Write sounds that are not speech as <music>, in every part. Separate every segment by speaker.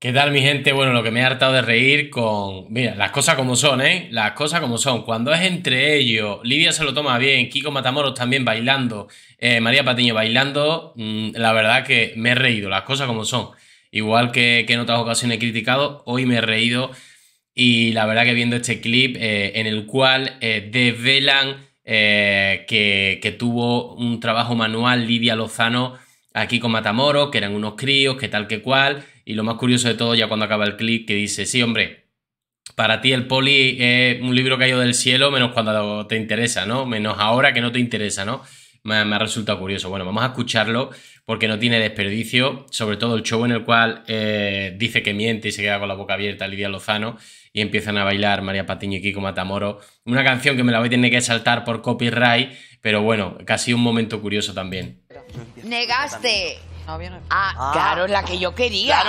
Speaker 1: ¿Qué tal, mi gente? Bueno, lo que me he hartado de reír con. Mira, las cosas como son, ¿eh? Las cosas como son. Cuando es entre ellos, Lidia se lo toma bien, Kiko Matamoros también bailando, eh, María Patiño bailando, mm, la verdad que me he reído, las cosas como son. Igual que, que, en otras ocasiones he criticado, hoy me he reído y la verdad que viendo este clip eh, en el cual eh, desvelan que, que tuvo un trabajo manual Lidia Lozano aquí con Matamoros, que eran unos críos, que tal que cual. Y lo más curioso de todo, ya cuando acaba el clic, que dice, sí, hombre, para ti el poli es un libro caído del cielo, menos cuando te interesa, ¿no? Menos ahora que no te interesa, ¿no? Me, ha resultado curioso. Bueno, vamos a escucharlo porque no tiene desperdicio, sobre todo el show en el cual eh, dice que miente y se queda con la boca abierta Lidia Lozano y empiezan a bailar María Patiño y Kiko Matamoro. Una canción que me la voy a tener que saltar por copyright, pero bueno, casi un momento curioso también. Negaste es... ah, ah. claro, la que yo quería.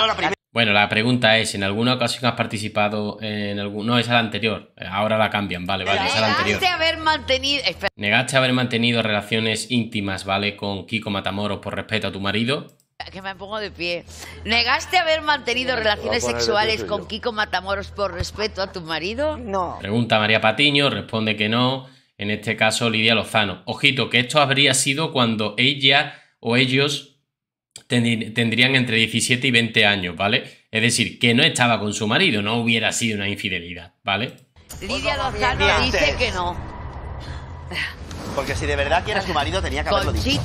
Speaker 1: Bueno, la pregunta es, ¿en alguna ocasión has participado en algún...? No, es la anterior. Ahora la cambian, vale, vale, Negaste haber mantenido... Negaste haber mantenido relaciones íntimas, ¿vale? Con Kiko Matamoros por respeto a tu marido. Que me pongo de pie. ¿Negaste haber mantenido relaciones sexuales con Kiko Matamoros por respeto a tu marido? No. Pregunta María Patiño, responde que no. En este caso, Lidia Lozano. Ojito, que esto habría sido cuando ella o ellos tendrían entre 17 y 20 años, ¿vale? Es decir, que no estaba con su marido, no hubiera sido una infidelidad, ¿vale? Lidia Lozano dice que no. Porque si de verdad que era su marido tenía que haberlo dicho.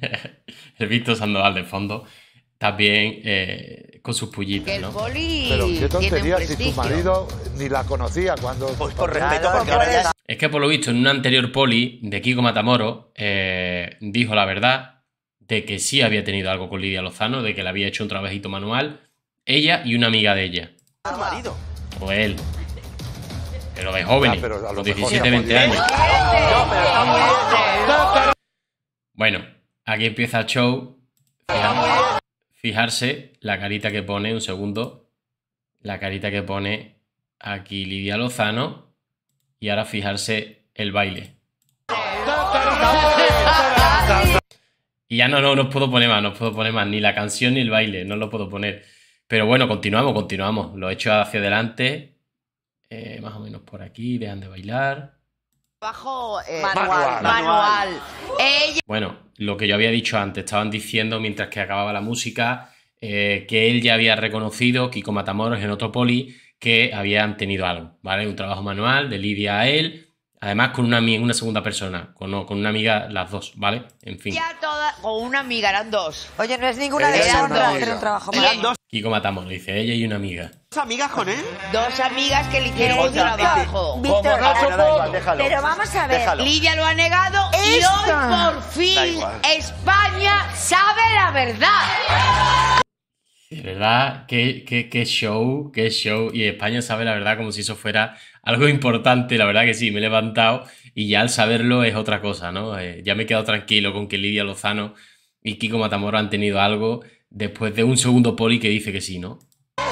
Speaker 1: <laughs> El Víctor Sandoval de fondo también eh, con sus pullitos. ¿no? Poli Pero qué tontería si tu marido ni la conocía cuando... por pues respeto, porque ahora Es que por lo visto en un anterior poli de Kiko Matamoro eh, dijo la verdad de que sí había tenido algo con Lidia Lozano, de que le había hecho un trabajito manual, ella y una amiga de ella. Ah. O él. Ah, pero de joven los 17, 20 años. Bueno, aquí empieza el show. fijarse la carita que pone, un segundo. La carita que pone aquí Lidia Lozano. Y ahora fijarse el baile. Y ya no, no, no puedo poner más, no puedo poner más, ni la canción ni el baile, no lo puedo poner. Pero bueno, continuamos, continuamos. Lo he hecho hacia adelante, eh, más o menos por aquí, dejan de bailar. Bajo eh, manual, Bueno, lo que yo había dicho antes, estaban diciendo mientras que acababa la música eh, que él ya había reconocido, Kiko Matamoros en otro poli, que habían tenido algo, ¿vale? Un trabajo manual de Lidia a él, además con una, una segunda persona, con, una amiga, las dos, ¿vale? En fin con una amiga, eran dos. Oye, no es ninguna de esas hacer un trabajo malo. Kiko dice ella y una amiga. dos amigas con él. Dos amigas que le hicieron un trabajo. pero vamos a ver. Lidia lo ha negado y hoy por fin España sabe la verdad. De verdad, qué, qué, show, qué show. Y España sabe la verdad como si eso fuera algo <laughs> importante. La verdad que sí, me he levantado y ya al saberlo es otra cosa, ¿no? Eh, ya me he quedado tranquilo con que Lidia Lozano y Kiko Matamoros han tenido algo después de un segundo poli que dice que sí, ¿no? ¿Qué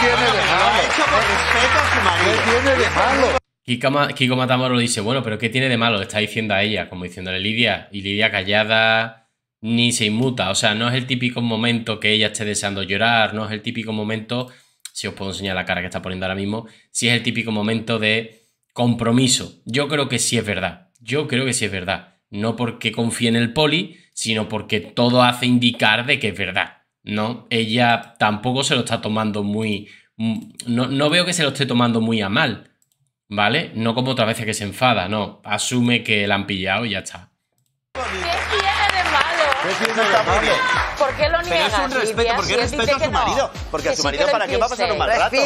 Speaker 1: tiene de malo? ¿Qué tiene de malo? Kiko, Matamoros dice, bueno, pero ¿qué tiene de malo? Le está diciendo a ella, como diciéndole Lidia, y Lidia callada, ni se inmuta. O sea, no es el típico momento que ella esté deseando llorar, no es el típico momento, si os puedo enseñar la cara que está poniendo ahora mismo, si es el típico momento de compromiso. Yo creo que sí es verdad. Yo creo que sí es verdad. No porque confíe en el poli, sino porque todo hace indicar de que es verdad. No, ella tampoco se lo está tomando muy. Mm, no, no veo que se lo esté tomando muy a mal, ¿vale? No como otra vez que se enfada, no. Asume que la han pillado y ya está. ¿Por qué lo niega? Pero es un respeto, ¿por qué respeto a su marido? Porque a su marido, ¿para qué va a pasar un mal rato?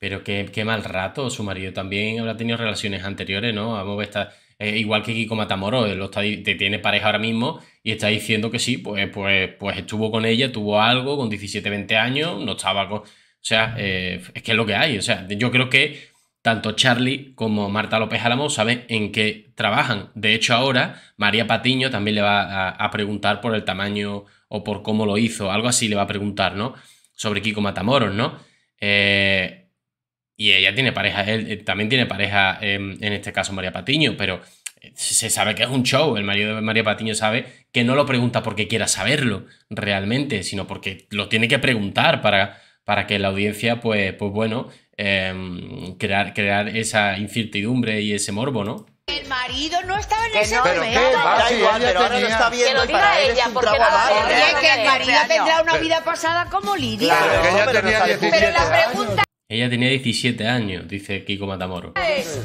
Speaker 1: Pero qué, mal rato, su marido también habrá tenido relaciones anteriores, ¿no? Vamos a ver, está, eh, igual que Kiko Matamoro, él lo te tiene pareja ahora mismo y está diciendo que sí, pues, pues, pues estuvo con ella, tuvo algo con 17, 20 años, no estaba con... O sea, eh, es que es lo que hay, o sea, yo creo que tanto Charlie como Marta López Álamo saben en qué trabajan. De hecho, ahora María Patiño también le va a, preguntar por el tamaño o por cómo lo hizo, algo así le va a preguntar, ¿no? Sobre Kiko Matamoros, ¿no? Eh, y ella tiene pareja, él eh, también tiene pareja, em, en este caso María Patiño, pero eh, se sabe que es un show. El marido de María Patiño sabe que no lo pregunta porque quiera saberlo realmente, sino porque lo tiene que preguntar para, para que la audiencia, pues, pues bueno, Em, crear, crear esa incertidumbre y ese morbo, ¿no? El marido no estaba en ese momento. Pero, ahora lo está viendo que para ella, porque el marido este tendrá una vida pasada como Lidia. ella tenía 17 Ella tenía 17 años, dice Kiko Matamoro.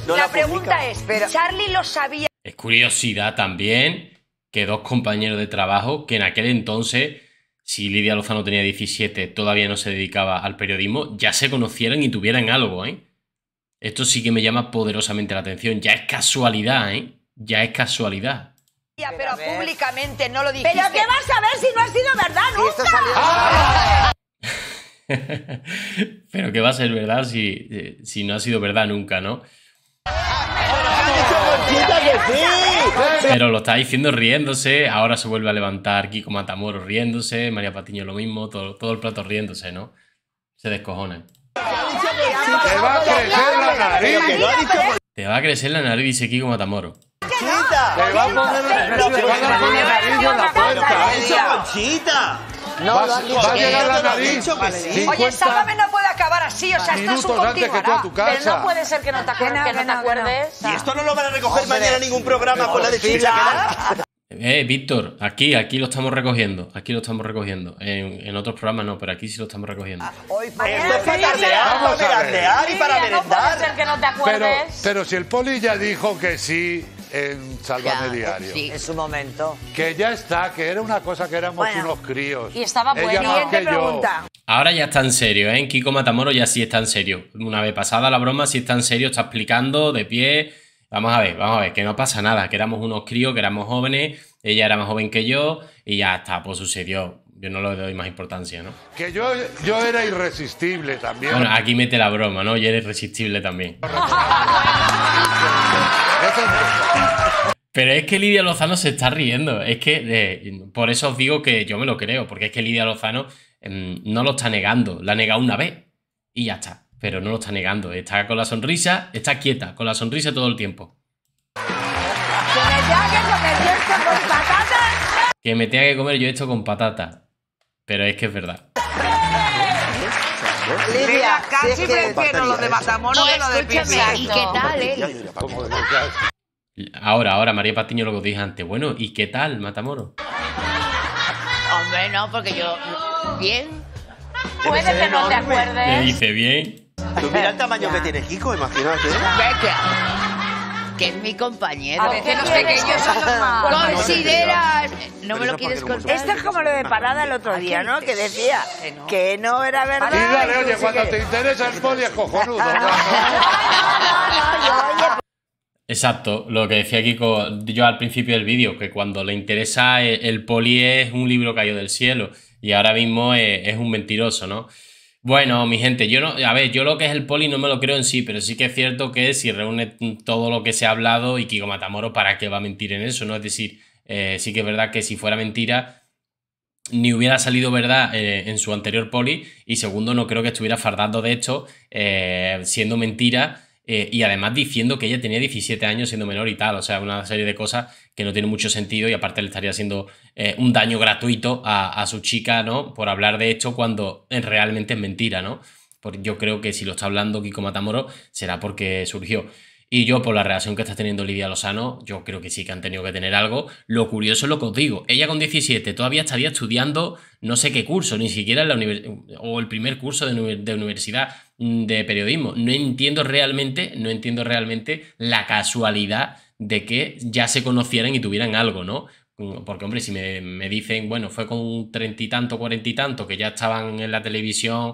Speaker 1: la, pregunta es, pero... ¿Charlie lo sabía? Es curiosidad también que dos compañeros de trabajo que en aquel entonces si Lidia Lozano tenía 17, todavía no se dedicaba al periodismo, ya se conocieran y tuvieran algo, ¿eh? Esto sí que me llama poderosamente la atención. Ya es casualidad, ¿eh? Ya es casualidad. Pero, públicamente no lo dijiste. Pero ¿qué vas a ver si no ha sido verdad nunca? <laughs> Pero qué va a ser verdad si, eh, si, no ha sido verdad nunca, ¿no? Pero lo está diciendo riéndose, ahora se vuelve a levantar Kiko Matamoros riéndose, María Patiño lo mismo, todo, el plato riéndose, ¿no? Se descojonan. Te va a crecer la nariz. Te va a dice Kiko Matamoros. No, Oye, no acabar así, o sea, estás Pero no puede ser que no te acuerdes. Que no, te acuerdes. Y esto no lo van a recoger mañana ningún programa con la desfila eh, eh, Víctor, aquí, aquí lo estamos recogiendo. Aquí lo estamos recogiendo. En, en otros programas no, pero aquí sí lo estamos recogiendo. Ah, esto es para tardear, para y para no que no te Pero, acuerdes. pero si el poli ya dijo que sí en Sálvame Ya, Diario. sí, en su momento. Que ya está, que era una cosa que éramos unos críos. Y estaba bueno. pregunta. Ahora ya está en serio, ¿eh? Kiko Matamoro ya sí está en serio. Una vez pasada la broma, sí está en serio, está explicando de pie. Vamos a ver, vamos a ver, que no pasa nada, que éramos unos críos, que éramos jóvenes, ella era más joven que yo y ya está, pues sucedió. Yo no le doy más importancia, ¿no? Que yo, yo era irresistible también. Bueno, aquí mete la broma, ¿no? Y era irresistible también. <laughs> Pero es que Lidia Lozano se está riendo. Es que eh, por eso os digo que yo me lo creo, porque es que Lidia Lozano Em, no lo está negando, la ha negado una vez y ya está, pero no lo está negando, está con la sonrisa, está quieta, con la sonrisa todo el tiempo. Que me tenga que comer yo esto con patata, pero es que es verdad. Lidia, casi lo de lo de pues Ahora, ahora, María Patiño, lo que dije antes. Bueno, ¿y qué tal, Matamoro bueno, pues porque yo. Bien. Puede que no te acuerdes. ¿Te dice bien. Tú mira el tamaño que tiene Kiko, imagínate. que- que es mi compañero. A veces Consideras. No me lo quieres contar. Esto es como lo de parada el otro día, ¿no? Que decía que no era verdad. Y dale, oye, cuando te interesa el poli cojonudo. <laughs> Exacto, lo que decía Kiko yo al principio del vídeo, que cuando le interesa e, el poli es un libro caído del cielo y ahora mismo e, es, un mentiroso, ¿no? Bueno, mi gente, yo no, a ver, yo lo que es el poli no me lo creo en sí, pero sí que es cierto que si reúne todo lo que se ha hablado y Kiko Matamoro ¿para qué va a mentir en eso? ¿No? Es decir, eh, sí que es verdad que si fuera mentira, ni hubiera salido verdad eh, en su anterior poli, y segundo, no creo que estuviera fardando de esto, eh, siendo mentira eh, y además diciendo que ella tenía 17 años siendo menor y tal, o sea, una serie de cosas que no tiene mucho sentido y aparte le estaría haciendo eh, un daño gratuito a, su chica, ¿no? Por hablar de esto cuando realmente es mentira, ¿no? Porque yo creo que si lo está hablando Kiko Matamoro será porque surgió. Y yo, por la reacción que está teniendo Lidia Lozano, yo creo que sí que han tenido que tener algo. Lo curioso es lo que os digo. Ella con 17 todavía estaría estudiando no sé qué curso, ni siquiera en la o el primer curso de universidad de periodismo. No entiendo realmente, no entiendo realmente la casualidad de que ya se conocieran y tuvieran algo, ¿no? Porque, hombre, si me, dicen, bueno, fue con treinta y tanto, cuarenta y tanto, que ya estaban en la televisión,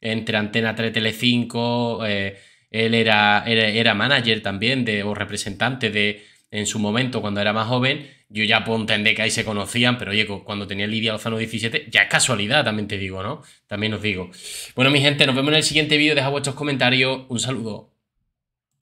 Speaker 1: entre Antena 3 Telecinco, eh, él era, era, era, manager también de, o representante de, en su momento cuando era más joven, yo ya puedo entender que ahí se conocían, pero oye, cuando tenía Lidia Lozano 17, ya es casualidad, también te digo, ¿no? También os digo. Bueno, mi gente, nos vemos en el siguiente vídeo, deja vuestros comentarios, un saludo.